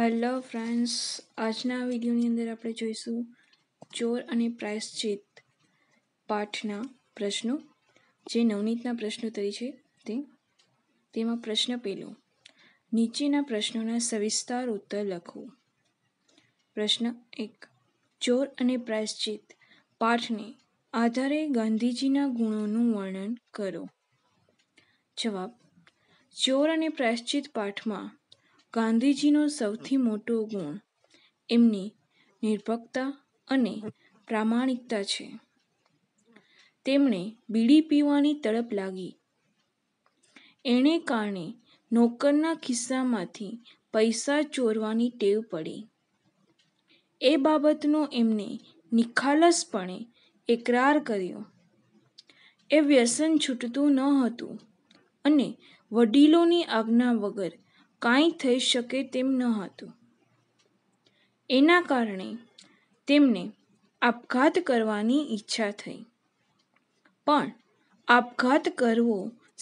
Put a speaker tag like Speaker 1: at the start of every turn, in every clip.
Speaker 1: hello friends આજના વિડીયોની અંદર આપણે જોઈશું ચોર અને પ્રાયશ્ચિત પાઠના પ્રશ્નો જે નવનીતના પ્રશ્નો તરી છે તે તેમાં પ્રશ્ન પહેલો નીચેના પ્રશ્નોના સવિસ્તાર ઉત્તર લખો પ્રશ્ન એક ચોર અને પ્રાયશ્ચિત પાઠને આધારે ગાંધીજીના ગુણોનું વર્ણન કરો જવાબ ચોર અને પ્રાયશ્ચિત પાઠમાં ગાંધીજીનો સૌથી મોટો ગુણ એમની નિર્ભકતા અને પ્રામાણિકતા છે તેમણે બીડી પીવાની તડપ લાગી એને કારણે નોકરના ખિસ્સામાંથી પૈસા ચોરવાની ટેવ પડી એ બાબતનો એમને નિખાલસપણે એકરાર કર્યો એ વ્યસન છૂટતું ન હતું અને વડીલોની આજ્ઞા વગર કાંઈ થઈ શકે તેમ ન હતું એના કારણે તેમને આપઘાત કરવાની ઈચ્છા થઈ પણ આપઘાત કરવો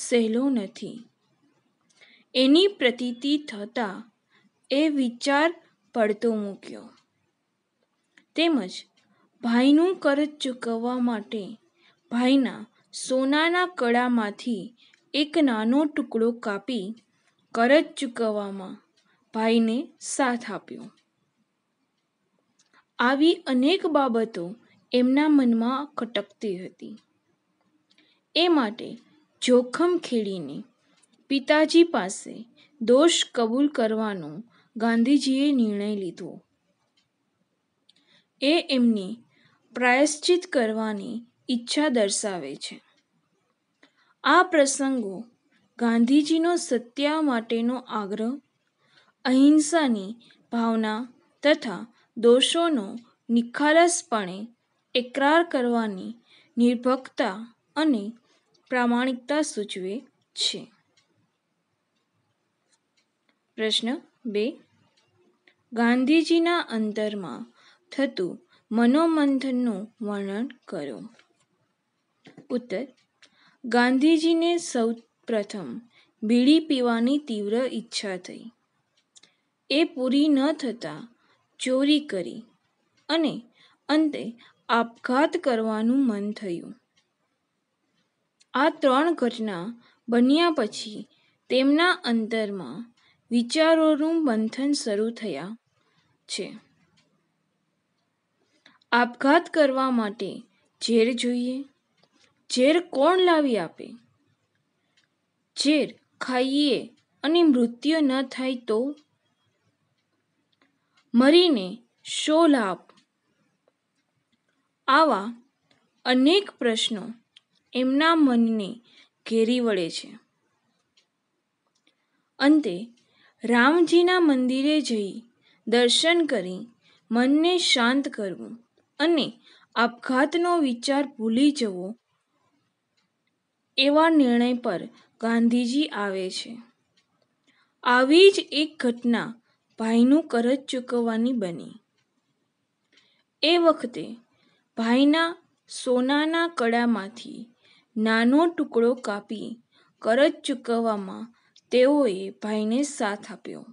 Speaker 1: સહેલો નથી એની પ્રતીતિ થતાં એ વિચાર પડતો મૂક્યો તેમજ ભાઈનું કરજ ચૂકવવા માટે ભાઈના સોનાના કડામાંથી એક નાનો ટુકડો કાપી કરજ ચૂકવવામાં ભાઈને સાથ આપ્યો આવી અનેક બાબતો એમના મનમાં ખટકતી હતી એ માટે જોખમ ખેડીને પિતાજી પાસે દોષ કબૂલ કરવાનો ગાંધીજીએ નિર્ણય લીધો એ એમની પ્રાયશ્ચિત કરવાની ઈચ્છા દર્શાવે છે આ પ્રસંગો ગાંધીજીનો સત્ય માટેનો આગ્રહ અહિંસાની ભાવના તથા દોષોનો નિખાલસપણે એકરાર કરવાની નિર્ભકતા અને પ્રામાણિકતા સૂચવે છે પ્રશ્ન બે ગાંધીજીના અંતરમાં થતું મનોમંથનનું વર્ણન કરો ઉત્તર ગાંધીજીને સૌ પ્રથમ બીડી પીવાની તીવ્ર ઈચ્છા થઈ એ પૂરી ન થતાં ચોરી કરી અને અંતે આપઘાત કરવાનું મન થયું આ ત્રણ ઘટના બન્યા પછી તેમના અંતરમાં વિચારોનું બંધન શરૂ થયા છે આપઘાત કરવા માટે ઝેર જોઈએ ઝેર કોણ લાવી આપે ઝેર ખાઈએ અને મૃત્યુ ન થાય તો મરીને શો લાભ આવા અનેક પ્રશ્નો એમના મનને ઘેરી વળે છે અંતે રામજીના મંદિરે જઈ દર્શન કરી મનને શાંત કરવું અને આપઘાતનો વિચાર ભૂલી જવો એવા નિર્ણય પર ગાંધીજી આવે છે આવી જ એક ઘટના ભાઈનું કરજ ચૂકવવાની બની એ વખતે ભાઈના સોનાના કડામાંથી નાનો ટુકડો કાપી કરજ ચૂકવવામાં તેઓએ ભાઈને સાથ આપ્યો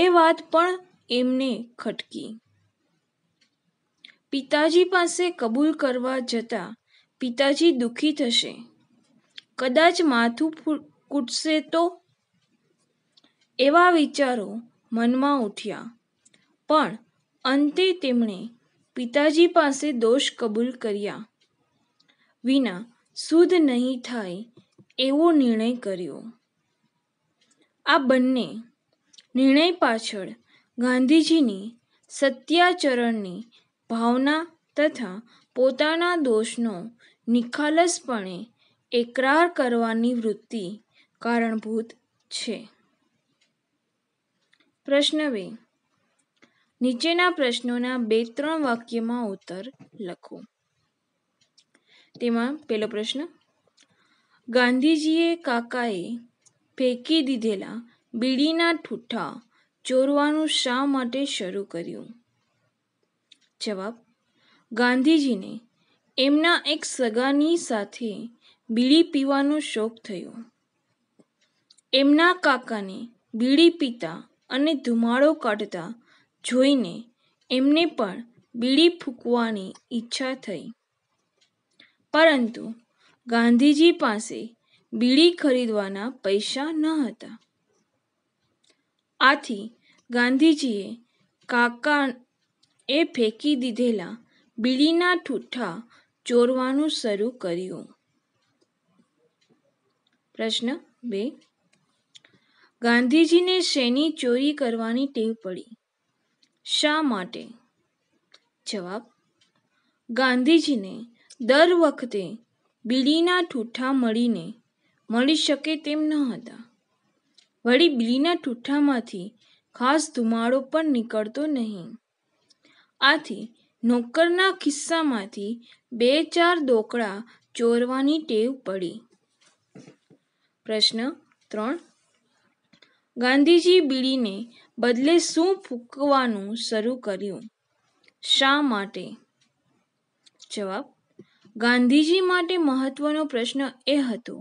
Speaker 1: એ વાત પણ એમને ખટકી પિતાજી પાસે કબૂલ કરવા જતાં પિતાજી દુઃખી થશે કદાચ માથું કૂટશે તો એવા વિચારો મનમાં ઉઠ્યા પણ અંતે તેમણે પિતાજી પાસે દોષ કબૂલ કર્યા વિના શુદ્ધ નહીં થાય એવો નિર્ણય કર્યો આ બંને નિર્ણય પાછળ ગાંધીજીની સત્યાચરણની ભાવના તથા પોતાના દોષનો નિખાલસપણે એકરાર કરવાની વૃત્તિ કારણભૂત છે પ્રશ્ન બે નીચેના પ્રશ્નોના બે ત્રણ વાક્યમાં ઉત્તર લખો તેમાં પહેલો પ્રશ્ન ગાંધીજીએ કાકાએ ફેંકી દીધેલા બીડીના ઠૂઠા ચોરવાનું શા માટે શરૂ કર્યું જવાબ ગાંધીજીને એમના એક સગાની સાથે બીડી પીવાનો શોખ થયો એમના કાકાને બીડી પીતા અને ધુમાડો કાઢતા જોઈને એમને પણ બીડી ફૂંકવાની ઈચ્છા થઈ પરંતુ ગાંધીજી પાસે બીડી ખરીદવાના પૈસા ન હતા આથી ગાંધીજીએ કાકા એ ફેંકી દીધેલા બીડીના ઠૂઠા ચોરવાનું શરૂ કર્યું પ્રશ્ન બે ગાંધીજીને શેની ચોરી કરવાની ટેવ પડી શા માટે જવાબ ગાંધીજીને દર વખતે બીડીના ઠૂઠા મળીને મળી શકે તેમ ન હતા વળી બીડીના ઠૂઠામાંથી ખાસ ધુમાડો પણ નીકળતો નહીં આથી નોકરના ખિસ્સામાંથી બે ચાર દોકડા ચોરવાની ટેવ પડી પ્રશ્ન ત્રણ ગાંધીજી બીડીને બદલે શું ફૂંકવાનું શરૂ કર્યું શા માટે જવાબ ગાંધીજી માટે મહત્વનો પ્રશ્ન એ હતો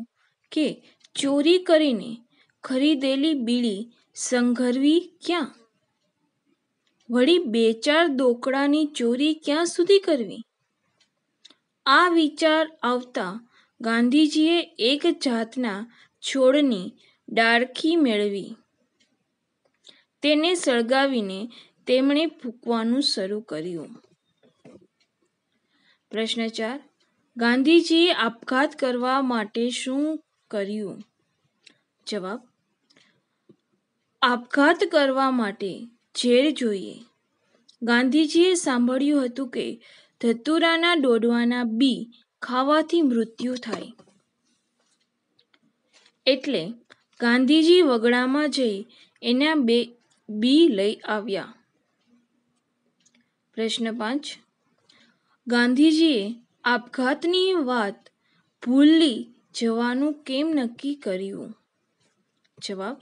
Speaker 1: કે ચોરી કરીને ખરીદેલી બીડી સંઘરવી ક્યાં વળી બે ચાર દોકડાની ચોરી ક્યાં સુધી કરવી આ વિચાર આવતા ગાંધીજીએ એક જાતના છોડની ડાળખી મેળવી તેને સળગાવીને તેમણે ફૂંકવાનું શરૂ કર્યું પ્રશ્ન ચાર ગાંધીજીએ આપઘાત કરવા માટે શું કર્યું જવાબ આપઘાત કરવા માટે ઝેર જોઈએ ગાંધીજીએ સાંભળ્યું હતું કે ધતુરાના દોડવાના બી ખાવાથી મૃત્યુ થાય એટલે ગાંધીજી વગડામાં જઈ એના બે બી લઈ આવ્યા પ્રશ્ન પાંચ ગાંધીજીએ આપઘાતની વાત ભૂલી જવાનું કેમ નક્કી કર્યું જવાબ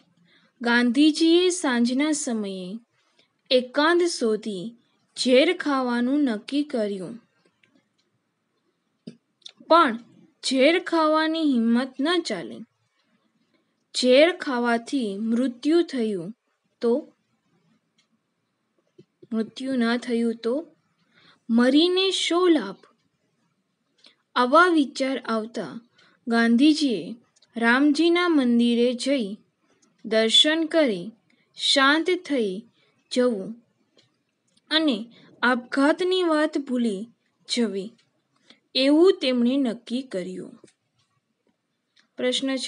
Speaker 1: ગાંધીજીએ સાંજના સમયે એકાંત શોધી ઝેર ખાવાનું નક્કી કર્યું પણ ઝેર ખાવાની હિંમત ન ચાલી ઝેર ખાવાથી મૃત્યુ થયું તો મૃત્યુ ન થયું તો મરીને શો લાભ આવા વિચાર આવતા ગાંધીજીએ રામજીના મંદિરે જઈ દર્શન કરી શાંત થઈ જવું અને આપઘાતની વાત ભૂલી જવી એવું તેમણે નક્કી કર્યું પ્રશ્ન છ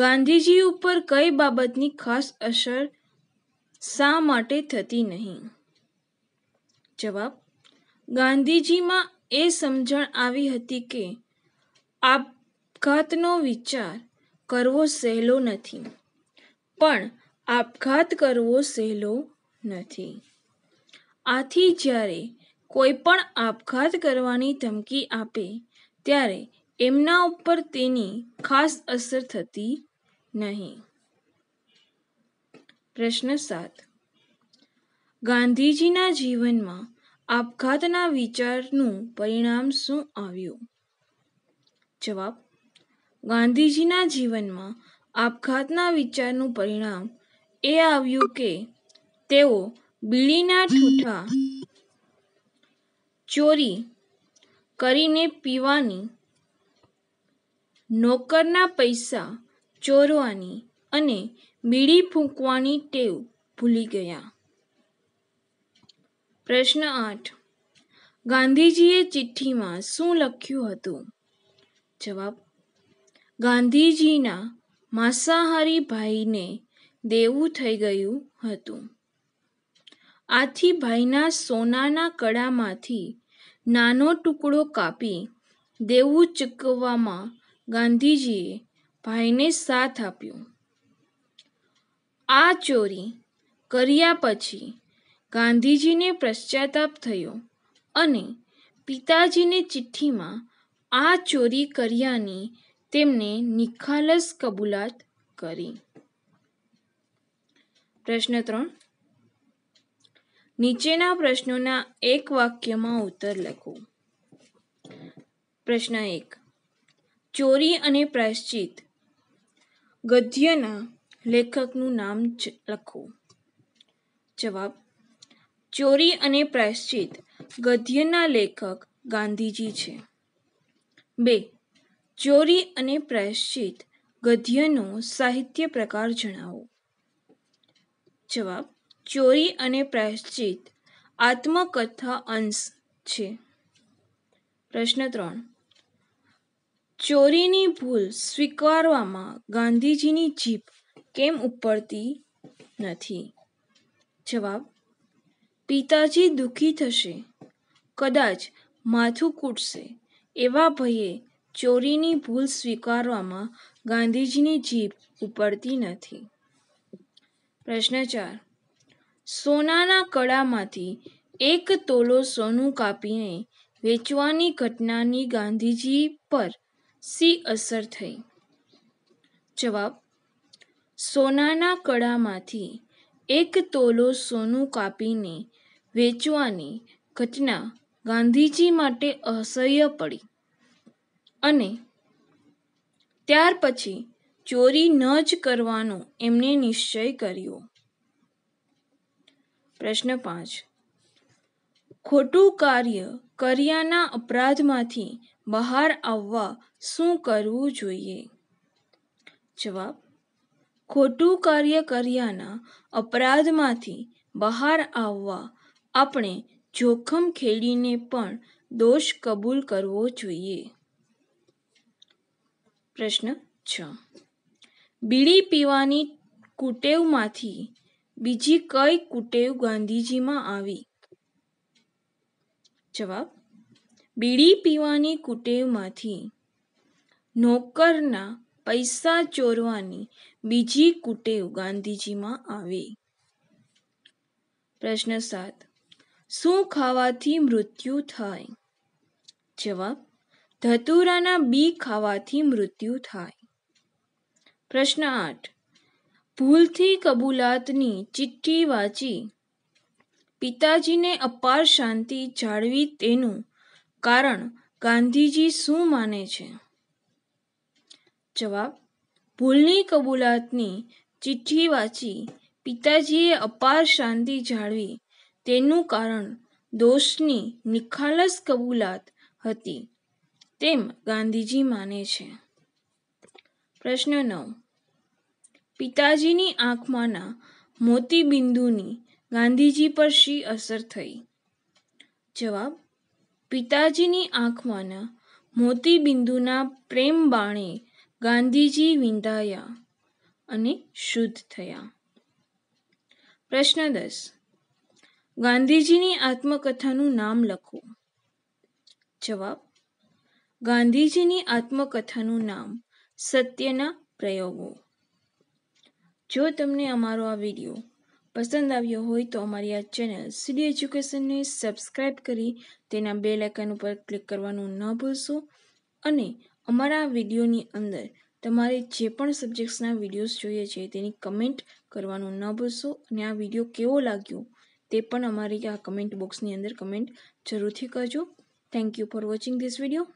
Speaker 1: ગાંધીજી ઉપર કઈ બાબતની ખાસ અસર શા માટે થતી નહીં જવાબ ગાંધીજીમાં એ સમજણ આવી હતી કે આપઘાતનો વિચાર કરવો સહેલો નથી પણ આપઘાત કરવો સહેલો નથી આથી જ્યારે કોઈ પણ આપઘાત કરવાની ધમકી આપે ત્યારે એમના ઉપર તેની ખાસ અસર થતી નહીં પ્રશ્ન સાત ગાંધીજીના જીવનમાં આપઘાતના વિચારનું પરિણામ શું આવ્યું જવાબ ગાંધીજીના જીવનમાં આપઘાતના વિચારનું પરિણામ એ આવ્યું કે તેઓ બીડીના ઠૂઠા ચોરી કરીને પીવાની નોકરના પૈસા ચોરવાની અને બીડી ફૂંકવાની ટેવ ભૂલી ગયા પ્રશ્ન આઠ ગાંધીજીએ ચિઠ્ઠીમાં શું લખ્યું હતું જવાબ ગાંધીજીના માંસાહારી ભાઈને દેવું થઈ ગયું હતું આથી ભાઈના સોનાના કડામાંથી નાનો ટુકડો કાપી દેવું ચૂકવવામાં ગાંધીજીએ ભાઈને સાથ આપ્યો આ ચોરી કર્યા પછી ગાંધીજીને પશ્ચાતાપ થયો અને પિતાજીની ચિઠ્ઠીમાં આ ચોરી કર્યાની તેમને નિખાલસ કબૂલાત કરી પ્રશ્ન ત્રણ નીચેના પ્રશ્નોના એક વાક્યમાં ઉત્તર લખો પ્રશ્ન એક ચોરી અને પ્રાયશ્ચિત ગદ્યના લેખકનું નામ લખો જવાબ ચોરી અને પ્રાયશ્ચિત ગદ્યના લેખક ગાંધીજી છે બે ચોરી અને પ્રાયશ્ચિત ગદ્યનો સાહિત્ય પ્રકાર જણાવો જવાબ ચોરી અને પ્રાયશ્ચિત આત્મકથા અંશ છે પ્રશ્ન ત્રણ ચોરીની ભૂલ સ્વીકારવામાં ગાંધીજીની જીભ કેમ ઉપડતી નથી જવાબ પિતાજી દુઃખી થશે કદાચ માથું કૂટશે એવા ભયે ચોરીની ભૂલ સ્વીકારવામાં ગાંધીજીની જીભ ઉપડતી નથી પ્રશ્ન ચાર સોનાના કળામાંથી એક તોલો સોનું કાપીને વેચવાની ઘટનાની ગાંધીજી પર સી અસર થઈ જવાબ સોનાના કળામાંથી એક તોલો સોનું કાપીને વેચવાની ઘટના ગાંધીજી માટે અસહ્ય પડી અને ત્યાર પછી ચોરી ન જ કરવાનો એમને નિશ્ચય કર્યો પ્રશ્ન પાંચ ખોટું કાર્ય કર્યાના અપરાધમાંથી બહાર આવવા શું કરવું જોઈએ જવાબ ખોટું કાર્ય કર્યાના અપરાધમાંથી બહાર આવવા આપણે જોખમ ખેડીને પણ દોષ કબૂલ કરવો જોઈએ પ્રશ્ન છ બીડી પીવાની કુટેવમાંથી બીજી કઈ કુટેવ ગાંધીજીમાં આવી જવાબ બીડી પીવાની કુટેવમાંથી નોકરના પૈસા ચોરવાની બીજી કુટેવ ગાંધીજીમાં આવી પ્રશ્ન સાત શું ખાવાથી મૃત્યુ થાય જવાબ ધતુરાના બી ખાવાથી મૃત્યુ થાય પ્રશ્ન આઠ ભૂલથી કબૂલાતની ચિઠ્ઠી વાંચી પિતાજીને અપાર શાંતિ જાળવી તેનું કારણ ગાંધીજી શું માને છે જવાબ ભૂલની કબૂલાતની ચિઠ્ઠી વાંચી પિતાજીએ અપાર શાંતિ જાળવી તેનું કારણ દોષની નિખાલસ કબૂલાત હતી તેમ ગાંધીજી માને છે પ્રશ્ન નવ પિતાજીની આંખમાંના મોતી બિંદુની ગાંધીજી પર શી અસર થઈ જવાબ પિતાજીની આંખમાંના મોતી બિંદુના પ્રેમ બાણે ગાંધીજી વિંધાયા અને શુદ્ધ થયા પ્રશ્ન દસ ગાંધીજીની આત્મકથાનું નામ લખો જવાબ ગાંધીજીની આત્મકથાનું નામ સત્યના પ્રયોગો જો તમને અમારો આ વિડીયો પસંદ આવ્યો હોય તો અમારી આ ચેનલ સીડી એજ્યુકેશનને સબસ્ક્રાઇબ કરી તેના બે લાઇકન ઉપર ક્લિક કરવાનું ન ભૂલશો અને અમારા વિડીયોની અંદર તમારે જે પણ સબ્જેક્ટ્સના વિડીયોઝ જોઈએ છે તેની કમેન્ટ કરવાનું ન ભૂલશો અને આ વિડીયો કેવો લાગ્યો તે પણ અમારી આ કમેન્ટ બોક્સની અંદર કમેન્ટ જરૂરથી કરજો thank you for watching this video